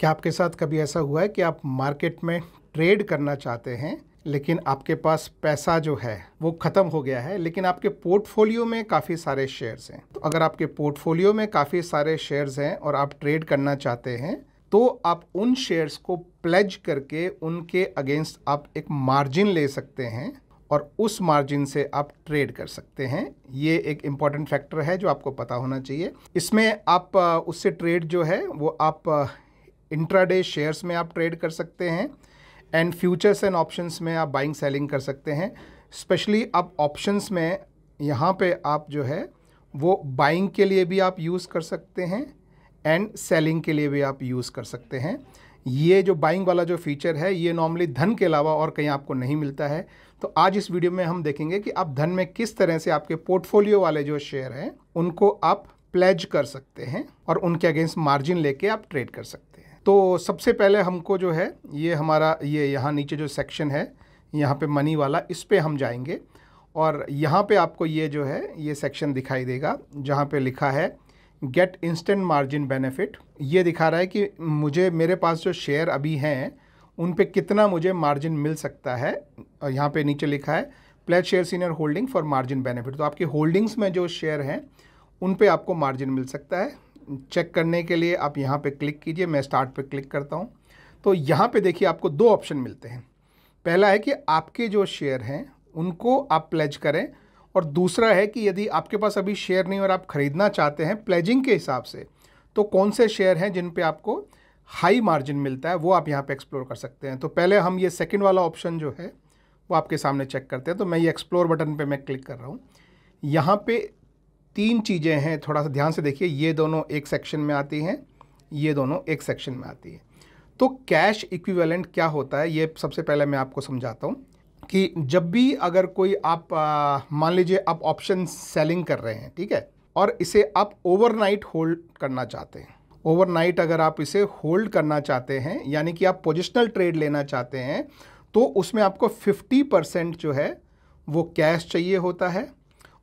क्या आपके साथ कभी ऐसा हुआ है कि आप मार्केट में ट्रेड करना चाहते हैं लेकिन आपके पास पैसा जो है वो ख़त्म हो गया है लेकिन आपके पोर्टफोलियो में काफ़ी सारे शेयर्स हैं तो अगर आपके पोर्टफोलियो में काफ़ी सारे शेयर्स हैं और आप ट्रेड करना चाहते हैं तो आप उन शेयर्स को प्लेज करके उनके अगेंस्ट आप एक मार्जिन ले सकते हैं और उस मार्जिन से आप ट्रेड कर सकते हैं ये एक इम्पॉर्टेंट फैक्टर है जो आपको पता होना चाहिए इसमें आप उससे ट्रेड जो है वो आप इंट्राडे शेयर्स में आप ट्रेड कर सकते हैं एंड फ्यूचर्स एंड ऑप्शंस में आप बाइंग सेलिंग कर सकते हैं स्पेशली आप ऑप्शंस में यहाँ पे आप जो है वो बाइंग के लिए भी आप यूज़ कर सकते हैं एंड सेलिंग के लिए भी आप यूज़ कर सकते हैं ये जो बाइंग वाला जो फीचर है ये नॉर्मली धन के अलावा और कहीं आपको नहीं मिलता है तो आज इस वीडियो में हम देखेंगे कि आप धन में किस तरह से आपके पोर्टफोलियो वाले जो शेयर हैं उनको आप प्लेज कर सकते हैं और उनके अगेंस्ट मार्जिन लेके आप ट्रेड कर सकते हैं तो सबसे पहले हमको जो है ये हमारा ये यहाँ नीचे जो सेक्शन है यहाँ पे मनी वाला इस पर हम जाएंगे और यहाँ पे आपको ये जो है ये सेक्शन दिखाई देगा जहाँ पे लिखा है गेट इंस्टेंट मार्जिन बेनिफिट ये दिखा रहा है कि मुझे मेरे पास जो शेयर अभी हैं उन पे कितना मुझे मार्जिन मिल सकता है और यहाँ पे नीचे लिखा है plate share senior holding for margin benefit तो आपकी होल्डिंग्स में जो शेयर हैं उन पे आपको मार्जिन मिल सकता है चेक करने के लिए आप यहाँ पे क्लिक कीजिए मैं स्टार्ट पे क्लिक करता हूँ तो यहाँ पे देखिए आपको दो ऑप्शन मिलते हैं पहला है कि आपके जो शेयर हैं उनको आप प्लेज करें और दूसरा है कि यदि आपके पास अभी शेयर नहीं और आप ख़रीदना चाहते हैं प्लेजिंग के हिसाब से तो कौन से शेयर हैं जिन पे आपको हाई मार्जिन मिलता है वो आप यहाँ पे एक्सप्लोर कर सकते हैं तो पहले हम ये सेकंड वाला ऑप्शन जो है वो आपके सामने चेक करते हैं तो मैं ये एक्सप्लोर बटन पर मैं क्लिक कर रहा हूँ यहाँ पे तीन चीज़ें हैं थोड़ा सा ध्यान से देखिए ये दोनों एक सेक्शन में आती हैं ये दोनों एक सेक्शन में आती है तो कैश इक्विवेलेंट क्या होता है ये सबसे पहले मैं आपको समझाता हूँ कि जब भी अगर कोई आप मान लीजिए आप ऑप्शन सेलिंग कर रहे हैं ठीक है और इसे आप ओवरनाइट होल्ड करना चाहते हैं ओवरनाइट अगर आप इसे होल्ड करना चाहते हैं यानी कि आप पोजिशनल ट्रेड लेना चाहते हैं तो उसमें आपको 50 परसेंट जो है वो कैश चाहिए होता है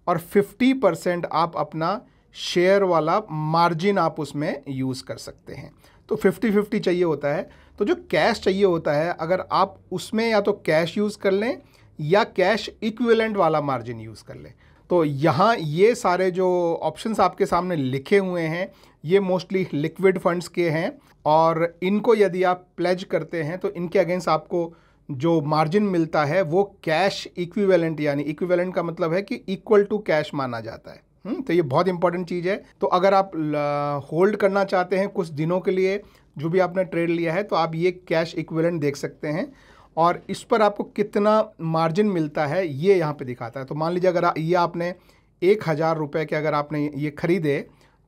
और 50 परसेंट आप अपना शेयर वाला मार्जिन आप उसमें यूज़ कर सकते हैं तो 50 50 चाहिए होता है तो जो कैश चाहिए होता है अगर आप उसमें या तो कैश यूज़ कर लें या कैश इक्विवेलेंट वाला मार्जिन यूज़ कर लें तो यहाँ ये सारे जो ऑप्शंस आपके सामने लिखे हुए हैं ये मोस्टली लिक्विड फंड्स के हैं और इनको यदि आप प्लेज करते हैं तो इनके अगेंस्ट आपको जो मार्जिन मिलता है वो कैश इक्विवेलेंट यानी इक्विवेलेंट का मतलब है कि इक्वल टू कैश माना जाता है हुँ? हम्म, तो ये बहुत इंपॉर्टेंट चीज़ है तो अगर आप होल्ड करना चाहते हैं कुछ दिनों के लिए जो भी आपने ट्रेड लिया है तो आप ये कैश इक्विवेलेंट देख सकते हैं और इस पर आपको कितना मार्जिन मिलता है ये यहाँ पे दिखाता है तो मान लीजिए अगर ये आपने एक हज़ार रुपये के अगर आपने ये ख़रीदे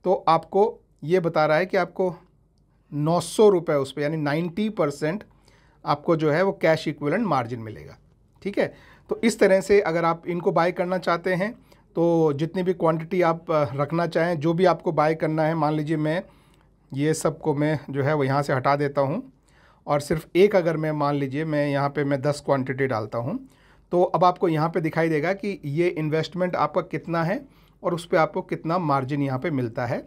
तो आपको ये बता रहा है कि आपको नौ सौ रुपये उस पर यानी नाइन्टी परसेंट आपको जो है वो कैश इक्विवेलेंट मार्जिन मिलेगा ठीक है तो इस तरह से अगर आप इनको बाय करना चाहते हैं तो जितनी भी क्वांटिटी आप रखना चाहें जो भी आपको बाय करना है मान लीजिए मैं ये सब को मैं जो है वो यहाँ से हटा देता हूँ और सिर्फ एक अगर मैं मान लीजिए मैं यहाँ पे मैं दस क्वांटिटी डालता हूँ तो अब आपको यहाँ पे दिखाई देगा कि ये इन्वेस्टमेंट आपका कितना है और उस पर आपको कितना मार्जिन यहाँ पर मिलता है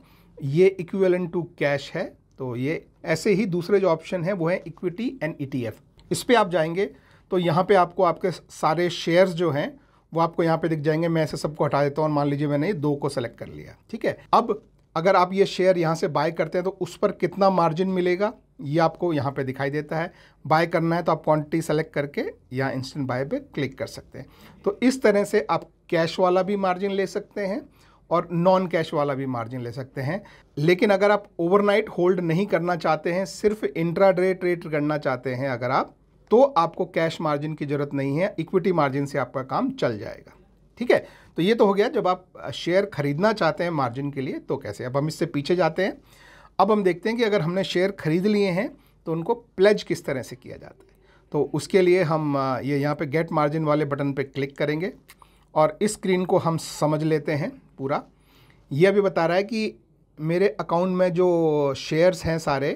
ये इक्वलन टू कैश है तो ये ऐसे ही दूसरे जो ऑप्शन है वो है इक्विटी एंड ईटीएफ इस पर आप जाएंगे तो यहाँ पे आपको आपके सारे शेयर्स जो हैं वो आपको यहाँ पे दिख जाएंगे मैं ऐसे सबको हटा देता हूँ मान लीजिए मैंने ये दो को सेलेक्ट कर लिया ठीक है अब अगर आप ये शेयर यहाँ से बाय करते हैं तो उस पर कितना मार्जिन मिलेगा ये आपको यहाँ पे दिखाई देता है बाय करना है तो आप क्वांटिटी सेलेक्ट करके यहाँ इंस्टेंट बाय पे क्लिक कर सकते हैं तो इस तरह से आप कैश वाला भी मार्जिन ले सकते हैं और नॉन कैश वाला भी मार्जिन ले सकते हैं लेकिन अगर आप ओवरनाइट होल्ड नहीं करना चाहते हैं सिर्फ इंट्रा डे ट्रेड करना चाहते हैं अगर आप तो आपको कैश मार्जिन की ज़रूरत नहीं है इक्विटी मार्जिन से आपका काम चल जाएगा ठीक है तो ये तो हो गया जब आप शेयर खरीदना चाहते हैं मार्जिन के लिए तो कैसे अब हम इससे पीछे जाते हैं अब हम देखते हैं कि अगर हमने शेयर खरीद लिए हैं तो उनको प्लेज किस तरह से किया जाता है तो उसके लिए हम ये यहाँ पे गेट मार्जिन वाले बटन पे क्लिक करेंगे और इस स्क्रीन को हम समझ लेते हैं पूरा ये अभी बता रहा है कि मेरे अकाउंट में जो शेयर्स हैं सारे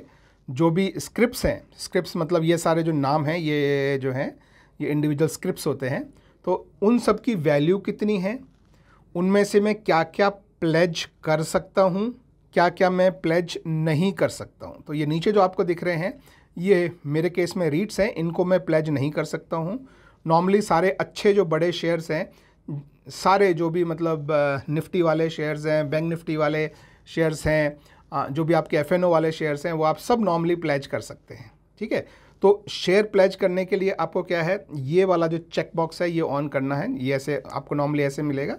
जो भी स्क्रिप्ट हैं स्क्रिप्ट मतलब ये सारे जो नाम हैं ये जो हैं ये इंडिविजुअल स्क्रिप्ट्स होते हैं तो उन सब की वैल्यू कितनी है उनमें से मैं क्या क्या प्लेज कर सकता हूँ क्या क्या मैं प्लेज नहीं कर सकता हूँ तो ये नीचे जो आपको दिख रहे हैं ये मेरे केस में रीट्स हैं इनको मैं प्लेज नहीं कर सकता हूँ नॉर्मली सारे अच्छे जो बड़े शेयर्स हैं सारे जो भी मतलब निफ्टी वाले शेयर्स हैं बैंक निफ्टी वाले शेयर्स हैं जो भी आपके एफ वाले शेयर्स हैं वो आप सब नॉर्मली प्लेज कर सकते हैं ठीक है तो शेयर प्लेज करने के लिए आपको क्या है ये वाला जो चेक बॉक्स है ये ऑन करना है ये ऐसे आपको नॉर्मली ऐसे मिलेगा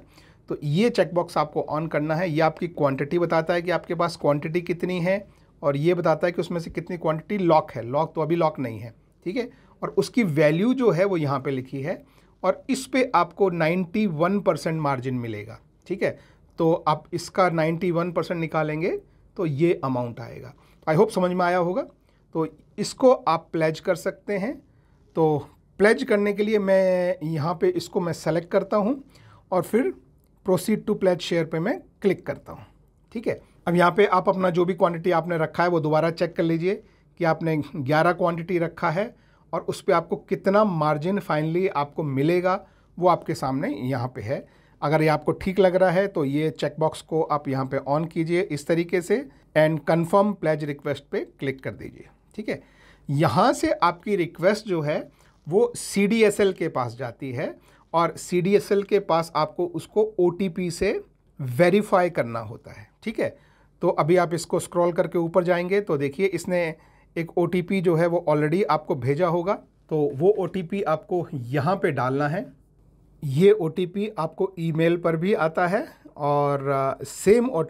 तो ये चेक बॉक्स आपको ऑन करना है ये आपकी क्वांटिटी बताता है कि आपके पास क्वांटिटी कितनी है और ये बताता है कि उसमें से कितनी क्वांटिटी लॉक है लॉक तो अभी लॉक नहीं है ठीक है और उसकी वैल्यू जो है वो यहाँ पर लिखी है और इस पे आपको 91 परसेंट मार्जिन मिलेगा ठीक है तो आप इसका 91 परसेंट निकालेंगे तो ये अमाउंट आएगा आई होप समझ में आया होगा तो इसको आप प्लेज कर सकते हैं तो प्लेज करने के लिए मैं यहाँ पे इसको मैं सेलेक्ट करता हूँ और फिर प्रोसीड टू प्लेज शेयर पे मैं क्लिक करता हूँ ठीक है अब यहाँ पे आप अपना जो भी क्वांटिटी आपने रखा है वो दोबारा चेक कर लीजिए कि आपने 11 क्वांटिटी रखा है और उस पर आपको कितना मार्जिन फाइनली आपको मिलेगा वो आपके सामने यहाँ पे है अगर ये आपको ठीक लग रहा है तो ये चेकबॉक्स को आप यहाँ पे ऑन कीजिए इस तरीके से एंड कंफर्म प्लेज रिक्वेस्ट पे क्लिक कर दीजिए ठीक है यहाँ से आपकी रिक्वेस्ट जो है वो सी के पास जाती है और सी के पास आपको उसको ओ से वेरीफाई करना होता है ठीक है तो अभी आप इसको स्क्रॉल करके ऊपर जाएंगे तो देखिए इसने एक ओ जो है वो ऑलरेडी आपको भेजा होगा तो वो ओ आपको यहाँ पे डालना है ये ओ आपको ईमेल पर भी आता है और सेम ओ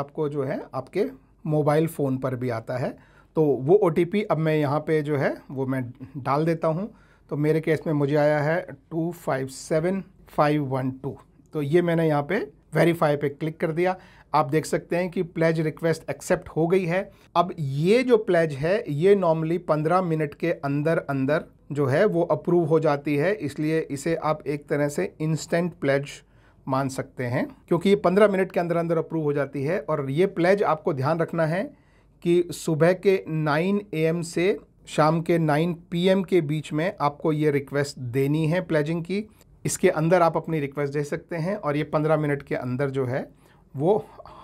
आपको जो है आपके मोबाइल फ़ोन पर भी आता है तो वो ओ अब मैं यहाँ पे जो है वो मैं डाल देता हूँ तो मेरे केस में मुझे आया है two five seven five one two तो ये मैंने यहाँ पे वेरीफाई पे क्लिक कर दिया आप देख सकते हैं कि प्लेज रिक्वेस्ट एक्सेप्ट हो गई है अब ये जो प्लेज है ये नॉर्मली 15 मिनट के अंदर अंदर जो है वो अप्रूव हो जाती है इसलिए इसे आप एक तरह से इंस्टेंट प्लेज मान सकते हैं क्योंकि ये 15 मिनट के अंदर अंदर अप्रूव हो जाती है और ये प्लेज आपको ध्यान रखना है कि सुबह के नाइन एम से शाम के 9 पीएम के बीच में आपको ये रिक्वेस्ट देनी है प्लेजिंग की इसके अंदर आप अपनी रिक्वेस्ट दे सकते हैं और ये पंद्रह मिनट के अंदर जो है वो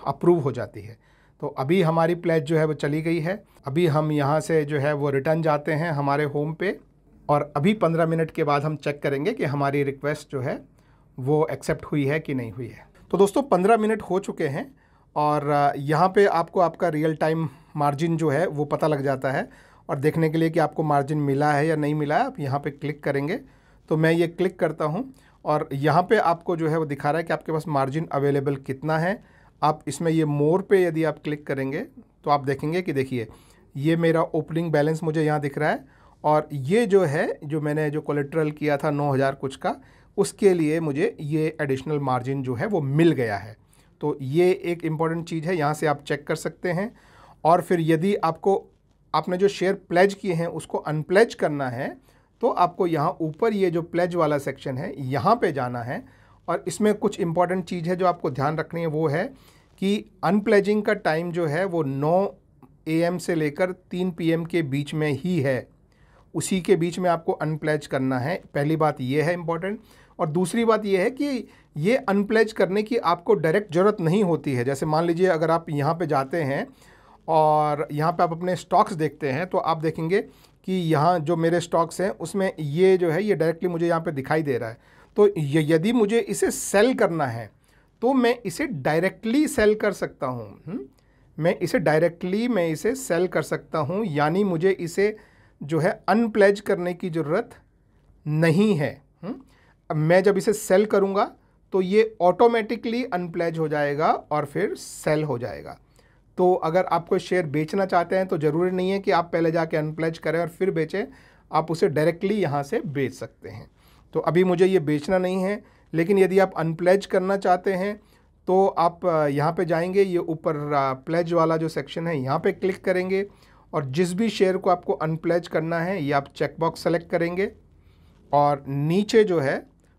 अप्रूव हो जाती है तो अभी हमारी प्लेज जो है वो चली गई है अभी हम यहाँ से जो है वो रिटर्न जाते हैं हमारे होम पे और अभी पंद्रह मिनट के बाद हम चेक करेंगे कि हमारी रिक्वेस्ट जो है वो एक्सेप्ट हुई है कि नहीं हुई है तो दोस्तों पंद्रह मिनट हो चुके हैं और यहाँ पे आपको आपका रियल टाइम मार्जिन जो है वो पता लग जाता है और देखने के लिए कि आपको मार्जिन मिला है या नहीं मिला है आप यहाँ पर क्लिक करेंगे तो मैं ये क्लिक करता हूँ और यहाँ पे आपको जो है वो दिखा रहा है कि आपके पास मार्जिन अवेलेबल कितना है आप इसमें ये मोर पे यदि आप क्लिक करेंगे तो आप देखेंगे कि देखिए ये मेरा ओपनिंग बैलेंस मुझे यहाँ दिख रहा है और ये जो है जो मैंने जो कोलेट्रल किया था नौ हज़ार कुछ का उसके लिए मुझे ये एडिशनल मार्जिन जो है वो मिल गया है तो ये एक इम्पॉर्टेंट चीज़ है यहाँ से आप चेक कर सकते हैं और फिर यदि आपको आपने जो शेयर प्लेज किए हैं उसको अनप्लेज करना है तो आपको यहाँ ऊपर ये जो प्लेज वाला सेक्शन है यहाँ पे जाना है और इसमें कुछ इंपॉर्टेंट चीज़ है जो आपको ध्यान रखनी है वो है कि अनप्लेजिंग का टाइम जो है वो 9 एम से लेकर 3 पीएम के बीच में ही है उसी के बीच में आपको अनप्लेज करना है पहली बात ये है इम्पॉर्टेंट और दूसरी बात यह है कि ये अनप्लेज करने की आपको डायरेक्ट ज़रूरत नहीं होती है जैसे मान लीजिए अगर आप यहाँ पे जाते हैं और यहाँ पे आप अपने स्टॉक्स देखते हैं तो आप देखेंगे कि यहाँ जो मेरे स्टॉक्स हैं उसमें ये जो है ये डायरेक्टली मुझे यहाँ पे दिखाई दे रहा है तो यदि मुझे इसे सेल करना है तो मैं इसे डायरेक्टली सेल कर सकता हूँ हम्म? मैं इसे डायरेक्टली मैं इसे सेल कर सकता हूँ यानी मुझे इसे जो है अनप्लेज करने की ज़रूरत नहीं है हम्म? अब मैं जब इसे सेल करूँगा तो ये ऑटोमेटिकली अनप्लेज हो जाएगा और फिर सेल हो जाएगा तो अगर आप कोई शेयर बेचना चाहते हैं तो ज़रूरी नहीं है कि आप पहले जाके अनप्लेज करें और फिर बेचें आप उसे डायरेक्टली यहाँ से बेच सकते हैं तो अभी मुझे ये बेचना नहीं है लेकिन यदि आप अनप्लेज करना चाहते हैं तो आप यहाँ पे जाएंगे ये ऊपर प्लेज वाला जो सेक्शन है यहाँ पे क्लिक करेंगे और जिस भी शेयर को आपको अनप्लेज करना है ये आप चेकबॉक्स सेलेक्ट करेंगे और नीचे जो है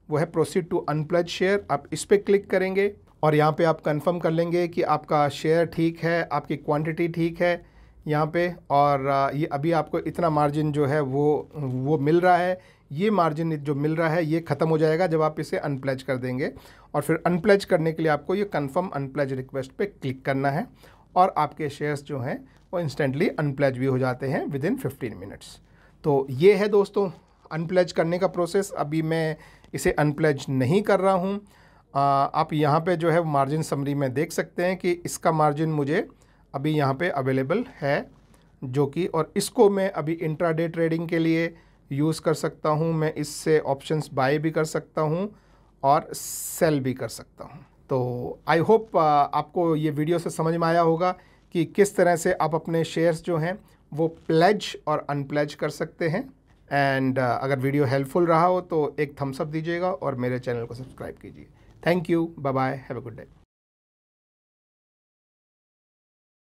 वो है प्रोसीड टू अनप्लेज शेयर आप इस पर क्लिक करेंगे और यहाँ पे आप कंफर्म कर लेंगे कि आपका शेयर ठीक है आपकी क्वांटिटी ठीक है यहाँ पे और ये अभी आपको इतना मार्जिन जो है वो वो मिल रहा है ये मार्जिन जो मिल रहा है ये ख़त्म हो जाएगा जब आप इसे अनप्लेज कर देंगे और फिर अनप्लेज करने के लिए आपको ये कन्फर्म अनप्लेज रिक्वेस्ट पर क्लिक करना है और आपके शेयर्स जो हैं वो इंस्टेंटली अनप्लेज भी हो जाते हैं विद इन फिफ्टीन मिनट्स तो ये है दोस्तों अनप्लेज करने का प्रोसेस अभी मैं इसे अनप्लेज नहीं कर रहा हूँ आप यहाँ पे जो है मार्जिन समरी में देख सकते हैं कि इसका मार्जिन मुझे अभी यहाँ पे अवेलेबल है जो कि और इसको मैं अभी इंट्राडे ट्रेडिंग के लिए यूज़ कर सकता हूँ मैं इससे ऑप्शंस बाय भी कर सकता हूँ और सेल भी कर सकता हूँ तो आई होप आपको ये वीडियो से समझ में आया होगा कि किस तरह से आप अपने शेयर्स जो हैं वो प्लेज और अनप्लेज कर सकते हैं एंड uh, अगर वीडियो हेल्पफुल रहा हो तो एक थम्सअप दीजिएगा और मेरे चैनल को सब्सक्राइब कीजिए Thank you. Bye bye. Have a good day.